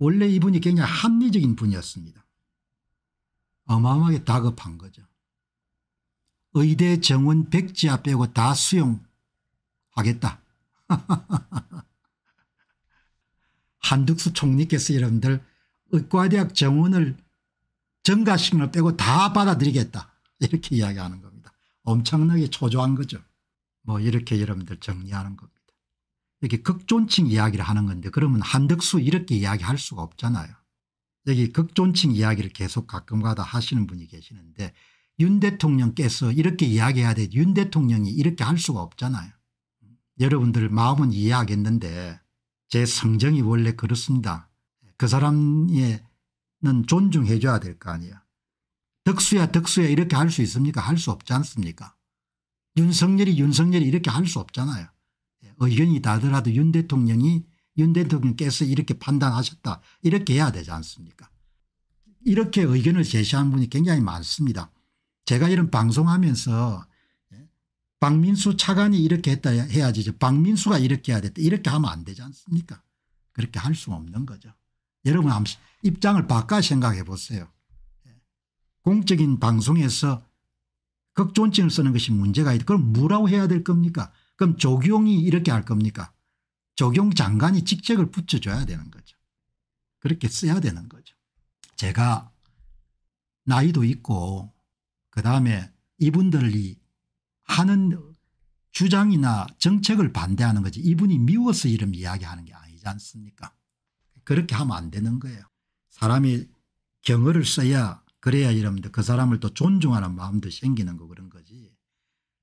원래 이분이 굉장히 합리적인 분이었습니다. 어마어마하게 다급한 거죠. 의대 정원 백지아 빼고 다 수용하겠다. 한득수 총리께서 여러분들 의과대학 정원을 정가식을 빼고 다 받아들이겠다 이렇게 이야기하는 겁니다. 엄청나게 초조한 거죠. 뭐 이렇게 여러분들 정리하는 겁니다. 이렇게 극존칭 이야기를 하는 건데 그러면 한덕수 이렇게 이야기할 수가 없잖아요. 여기 극존칭 이야기를 계속 가끔가다 하시는 분이 계시는데 윤 대통령께서 이렇게 이야기해야 돼. 윤 대통령이 이렇게 할 수가 없잖아요. 여러분들 마음은 이해하겠는데 제 성정이 원래 그렇습니다. 그 사람은 존중해 줘야 될 거 아니야. 덕수야 덕수야 이렇게 할 수 있습니까? 할 수 없지 않습니까? 윤석열이 윤석열이 이렇게 할 수 없잖아요. 의견이 어, 다더라도 윤 대통령이 윤 대통령께서 이렇게 판단하셨다 이렇게 해야 되지 않습니까 이렇게 의견을 제시한 분이 굉장히 많습니다. 제가 이런 방송하면서 예, 박민수 차관이 이렇게 했다 해야지 박민수가 이렇게 해야 됐다 이렇게 하면 안 되지 않습니까 그렇게 할 수 없는 거죠. 여러분 입장을 바꿔 생각해 보세요. 예, 공적인 방송에서 극존증을 쓰는 것이 문제가 있다. 그럼 뭐라고 해야 될 겁니까 그럼 조경이 이렇게 할 겁니까? 조경 장관이 직책을 붙여줘야 되는 거죠. 그렇게 써야 되는 거죠. 제가 나이도 있고 그다음에 이분들이 하는 주장이나 정책을 반대하는 거지 이분이 미워서 이런 이야기하는 게 아니지 않습니까 그렇게 하면 안 되는 거예요. 사람이 경어를 써야 그래야 이러면 그 사람을 또 존중하는 마음도 생기는 거 그런 거지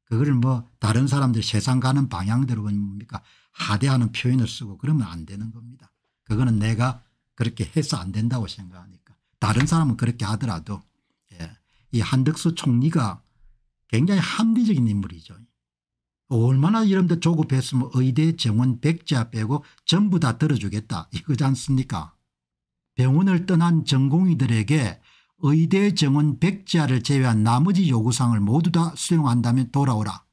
그걸 뭐 다른 사람들 세상 가는 방향대로 뭡니까 하대하는 표현을 쓰고 그러면 안 되는 겁니다. 그거는 내가 그렇게 해서 안 된다고 생각하니까 다른 사람은 그렇게 하더라도 예. 이 한덕수 총리가 굉장히 합리적인 인물이죠. 얼마나 이런데 조급했으면 의대 정원 백자 빼고 전부 다 들어주겠다 이거지 않습니까 병원을 떠난 전공의들에게 의대 정원 백지0를 제외한 나머지 요구사항을 모두 다 수용한다면 돌아오라.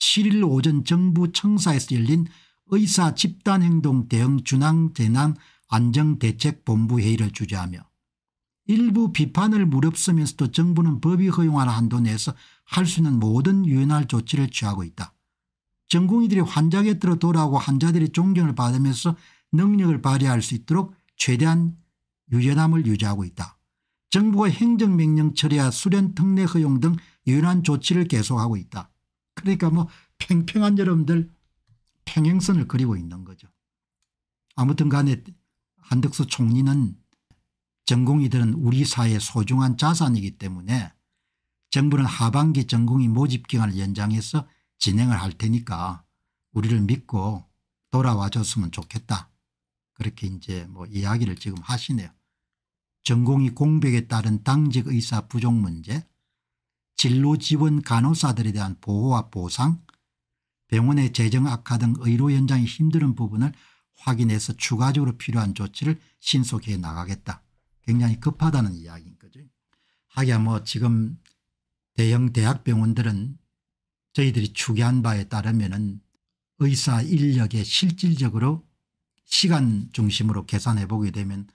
7일 오전 정부 청사에서 열린 의사 집단행동 대응 준항 재난 안정대책본부 회의를 주재하며 일부 비판을 무릅쓰면서도 정부는 법이 허용하는 한도 내에서 할 수 있는 모든 유연할 조치를 취하고 있다. 전공의들이 환자 곁으로 돌아오고 환자들의 존경을 받으면서 능력을 발휘할 수 있도록 최대한 유연함을 유지하고 있다. 정부가 행정명령 처리와 수련 특례 허용 등 유연한 조치를 계속하고 있다. 그러니까 뭐 팽팽한 여러분들 평행선을 그리고 있는 거죠. 아무튼 간에 한덕수 총리는 전공이들은 우리 사회의 소중한 자산이기 때문에 정부는 하반기 전공이 모집기간을 연장해서 진행을 할 테니까 우리를 믿고 돌아와 줬으면 좋겠다. 그렇게 이제 뭐 이야기를 지금 하시네요. 전공이 공백에 따른 당직 의사 부족 문제, 진로 지원 간호사들에 대한 보호와 보상, 병원의 재정 악화 등 의료 현장이 힘든 부분을 확인해서 추가적으로 필요한 조치를 신속해 나가겠다. 굉장히 급하다는 이야기인 거죠. 하기야 뭐 지금 대형 대학병원들은 저희들이 추계한 바에 따르면 은 의사 인력의 실질적으로 시간 중심으로 계산해 보게 되면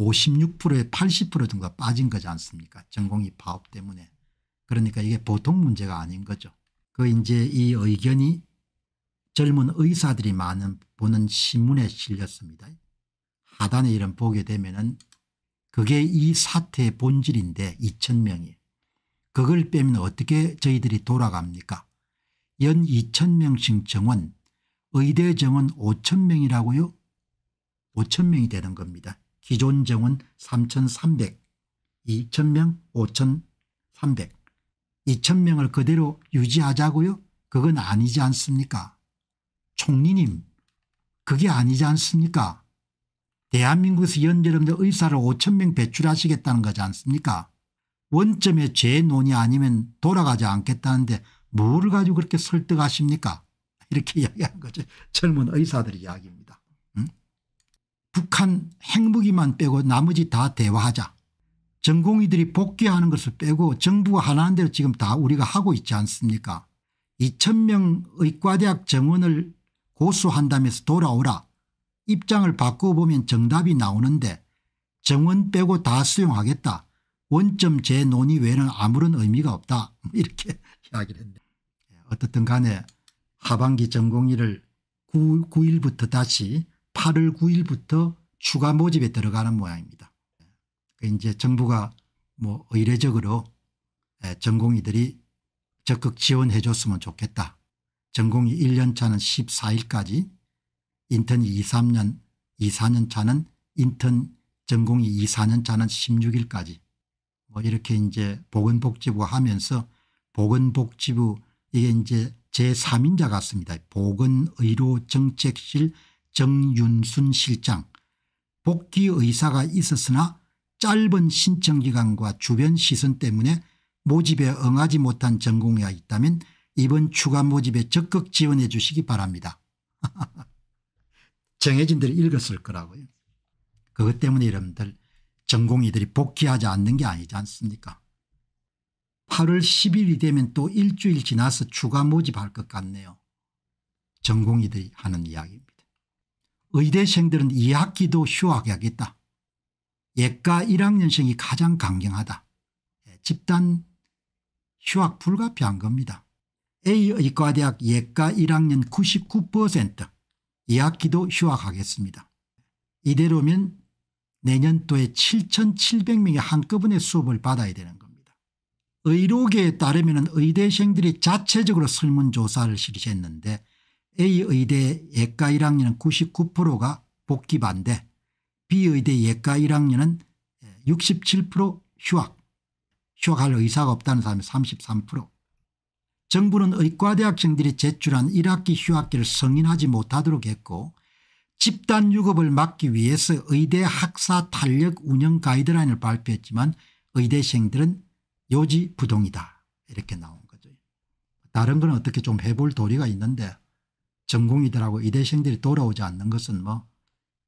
56%에 80% 정도 빠진 거지 않습니까 전공이 파업 때문에 그러니까 이게 보통 문제가 아닌 거죠 그 이제 이 의견이 젊은 의사들이 많은 보는 신문에 실렸습니다 하단에 이런 보게 되면은 그게 이 사태의 본질인데 2천명이 그걸 빼면 어떻게 저희들이 돌아갑니까 연 2천명씩 정원 의대 정원 5천명이라고요 5천명이 되는 겁니다 기존 정원 3,300, 2,000명 5,300, 2,000명을 그대로 유지하자고요? 그건 아니지 않습니까? 총리님 그게 아니지 않습니까? 대한민국에서 연 여러분들 의사를 5,000명 배출하시겠다는 거지 않습니까? 원점의 재논의 아니면 돌아가지 않겠다는데 뭐를 가지고 그렇게 설득하십니까? 이렇게 이야기한 거죠. 젊은 의사들의 이야기입니다. 북한 핵무기만 빼고 나머지 다 대화하자. 전공의들이 복귀하는 것을 빼고 정부가 하나한 대로 지금 다 우리가 하고 있지 않습니까 2천명 의과대학 정원을 고수한다면서 돌아오라 입장을 바꿔보면 정답이 나오는데 정원 빼고 다 수용하겠다. 원점 재논의 외에는 아무런 의미가 없다. 이렇게 이야기를 했는데 어떻든 간에 하반기 전공의를 9, 9일부터 다시 8월 9일부터 추가 모집에 들어가는 모양입니다. 그 이제 정부가 뭐 의례적으로 예, 전공의들이 적극 지원해 줬으면 좋겠다. 전공이 1년 차는 14일까지 인턴 2, 3년 2, 4년 차는 인턴 전공이 2, 4년 차는 16일까지 뭐 이렇게 이제 보건복지부 하면서 보건복지부 이게 이제 제3인자 같습니다. 보건의료정책실 정윤순 실장 복귀 의사가 있었으나 짧은 신청기간과 주변 시선 때문에 모집에 응하지 못한 전공의가 있다면 이번 추가 모집에 적극 지원해 주시기 바랍니다. 정해진 대로 읽었을 거라고요. 그것 때문에 여러분들 전공의들이 복귀하지 않는 게 아니지 않습니까 8월 10일이 되면 또 일주일 지나서 추가 모집할 것 같네요. 전공의들이 하는 이야기입니다. 의대생들은 2학기도 휴학해야겠다. 예과 1학년생이 가장 강경하다. 예, 집단 휴학 불가피한 겁니다. A의과대학 예과 1학년 99% 2학기도 휴학하겠습니다. 이대로면 내년도에 7,700명이 한꺼번에 수업을 받아야 되는 겁니다. 의료계에 따르면 의대생들이 자체적으로 설문조사를 실시했는데 A의대 예과 1학년은 99%가 복귀 반대 B의대 예과 1학년은 67% 휴학 휴학할 의사가 없다는 사람이 33% 정부는 의과대 학생들이 제출한 1학기 휴학기를 승인하지 못하도록 했고 집단 유급을 막기 위해서 의대 학사 탄력 운영 가이드라인을 발표했지만 의대생들은 요지부동이다 이렇게 나온 거죠. 다른 건 어떻게 좀 해볼 도리가 있는데 전공이들하고 이대생들이 돌아오지 않는 것은 뭐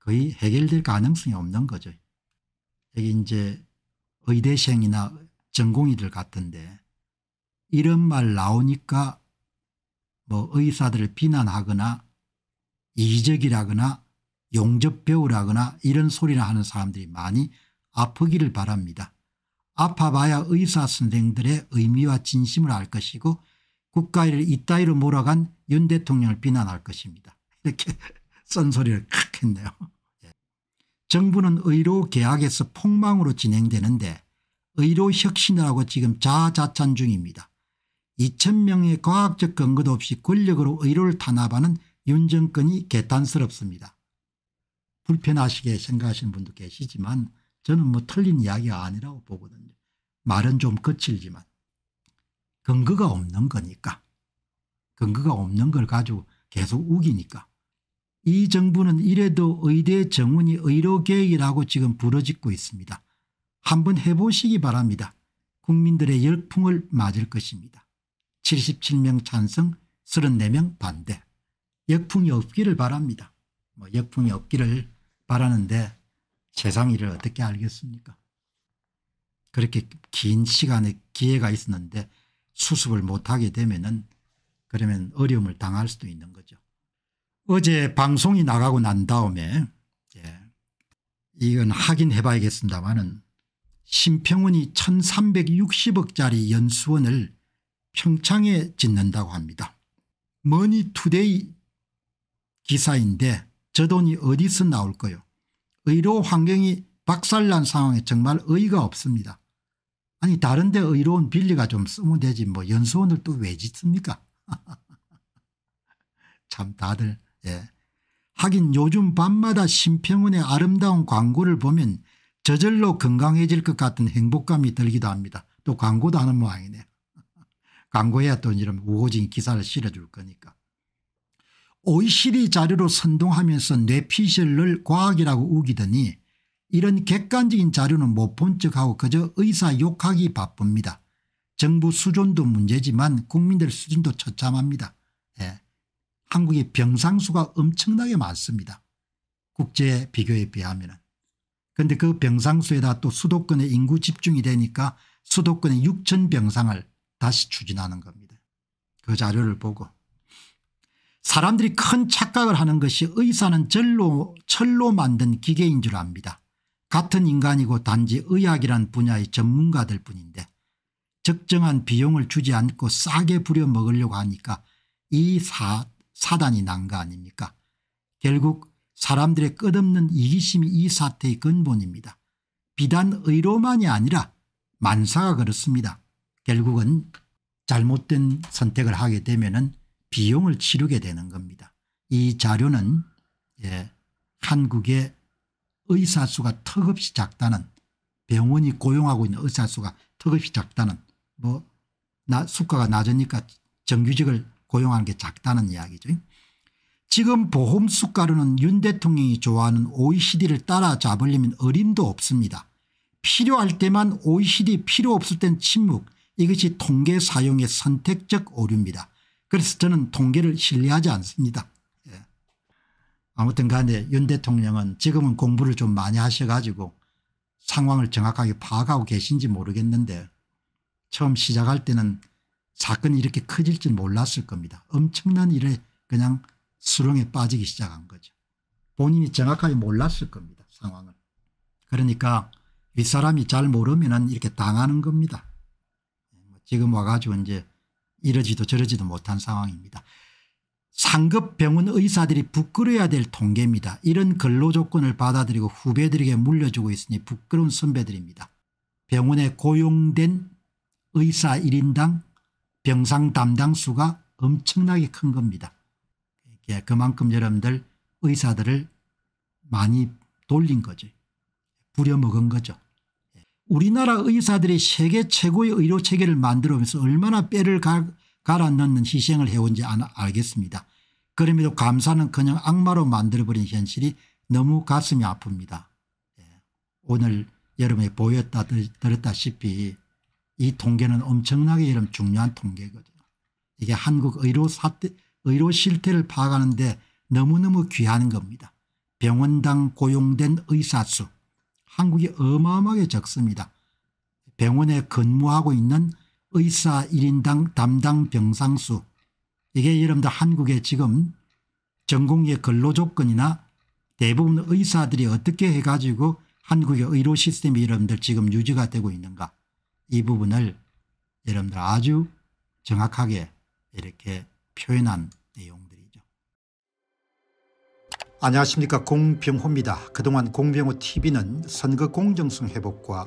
거의 해결될 가능성이 없는 거죠. 여기 이제 의대생이나 전공이들 같은데 이런 말 나오니까 뭐 의사들을 비난하거나 이기적이라거나 용접 배우라거나 이런 소리를 하는 사람들이 많이 아프기를 바랍니다. 아파봐야 의사 선생들의 의미와 진심을 알 것이고 국가를 이따위로 몰아간 윤 대통령을 비난할 것입니다. 이렇게 썬소리를 칵 했네요. 예. 정부는 의료 계약에서 폭망으로 진행되는데 의료 혁신을 하고 지금 자자찬 중입니다. 2천명의 과학적 근거도 없이 권력으로 의료를 탄압하는 윤 정권이 개탄스럽습니다. 불편하시게 생각하시는 분도 계시지만 저는 뭐 틀린 이야기가 아니라고 보거든요. 말은 좀 거칠지만. 근거가 없는 거니까 근거가 없는 걸 가지고 계속 우기니까 이 정부는 이래도 의대 정원이 의료계획이라고 지금 부러짓고 있습니다. 한번 해보시기 바랍니다. 국민들의 열풍을 맞을 것입니다. 77명 찬성 34명 반대 역풍이 없기를 바랍니다. 뭐 역풍이 없기를 바라는데 세상 일을 어떻게 알겠습니까 그렇게 긴시간에 기회가 있었는데 수습을 못하게 되면은 그러면 어려움을 당할 수도 있는 거죠. 어제 방송이 나가고 난 다음에 예, 이건 확인해 봐야겠습니다만은 심평원이 1360억짜리 연수원을 평창에 짓는다고 합니다. 머니투데이 기사인데 저 돈이 어디서 나올까요 의료 환경이 박살난 상황에 정말 의의가 없습니다. 아니 다른 데 의로운 빌리가 좀 쓰면 되지 뭐 연수원을 또 왜 짓습니까 참 다들 예. 하긴 요즘 밤마다 심평원의 아름다운 광고를 보면 저절로 건강해질 것 같은 행복감이 들기도 합니다. 또 광고도 하는 모양이네. 광고해야 또 이런 우호적인 기사를 실어줄 거니까. OECD 자료로 선동하면서 뇌피셜을 과학이라고 우기더니 이런 객관적인 자료는 못 본 척하고 그저 의사 욕하기 바쁩니다. 정부 수준도 문제지만 국민들 수준도 처참합니다. 예. 한국의 병상수가 엄청나게 많습니다. 국제 비교에 비하면. 그런데 그 병상수에다 또 수도권의 인구 집중이 되니까 수도권의 6천 병상을 다시 추진하는 겁니다. 그 자료를 보고. 사람들이 큰 착각을 하는 것이 의사는 절로, 철로 만든 기계인 줄 압니다. 같은 인간이고 단지 의학이란 분야의 전문가들 뿐인데 적정한 비용을 주지 않고 싸게 부려먹으려고 하니까 이 사, 사단이 난 거 아닙니까 결국 사람들의 끝없는 이기심이 이 사태의 근본입니다. 비단 의로만이 아니라 만사가 그렇습니다. 결국은 잘못된 선택을 하게 되면 은 비용을 치르게 되는 겁니다. 이 자료는 예, 한국의 의사 수가 턱없이 작다는 병원이 고용하고 있는 의사 수가 턱없이 작다는 뭐 나, 수가가 낮으니까 정규직을 고용하는 게 작다는 이야기죠. 지금 보험 수가로는 윤 대통령이 좋아하는 OECD를 따라잡으려면 어림도 없습니다. 필요할 때만 OECD 필요 없을 땐 침묵 이것이 통계 사용의 선택적 오류입니다. 그래서 저는 통계를 신뢰하지 않습니다. 아무튼 간에 윤 대통령은 지금은 공부를 좀 많이 하셔가지고 상황을 정확하게 파악하고 계신지 모르겠는데 처음 시작할 때는 사건이 이렇게 커질 줄 몰랐을 겁니다. 엄청난 일에 그냥 수렁에 빠지기 시작한 거죠. 본인이 정확하게 몰랐을 겁니다. 상황을. 그러니까 윗사람이 잘 모르면 이렇게 당하는 겁니다. 뭐 지금 와가지고 이제 이러지도 저러지도 못한 상황입니다. 상급 병원 의사들이 부끄러워야 될 통계입니다. 이런 근로 조건을 받아들이고 후배들에게 물려주고 있으니 부끄러운 선배들입니다. 병원에 고용된 의사 1인당 병상 담당 수가 엄청나게 큰 겁니다. 그만큼 여러분들 의사들을 많이 돌린 거죠. 부려먹은 거죠. 우리나라 의사들이 세계 최고의 의료체계를 만들어오면서 얼마나 뼈를 가, 갈아넣는 희생을 해온 지 알겠습니다. 그럼에도 감사는 그냥 악마로 만들어버린 현실이 너무 가슴이 아픕니다. 예. 오늘 여러분이 보였다 들었다시피 이 통계는 엄청나게 여러 중요한 통계거든요. 이게 한국 의료 사태, 의료 실태를 파악하는데 너무너무 귀한 겁니다. 병원당 고용된 의사 수 한국이 어마어마하게 적습니다. 병원에 근무하고 있는 의사 1인당 담당 병상수 이게 여러분들 한국의 지금 전공의 근로조건이나 대부분 의사들이 어떻게 해가지고 한국의 의료 시스템이 여러분들 지금 유지가 되고 있는가 이 부분을 여러분들 아주 정확하게 이렇게 표현한 내용들이죠. 안녕하십니까 공병호입니다. 그동안 공병호 tv는 선거 공정성 회복과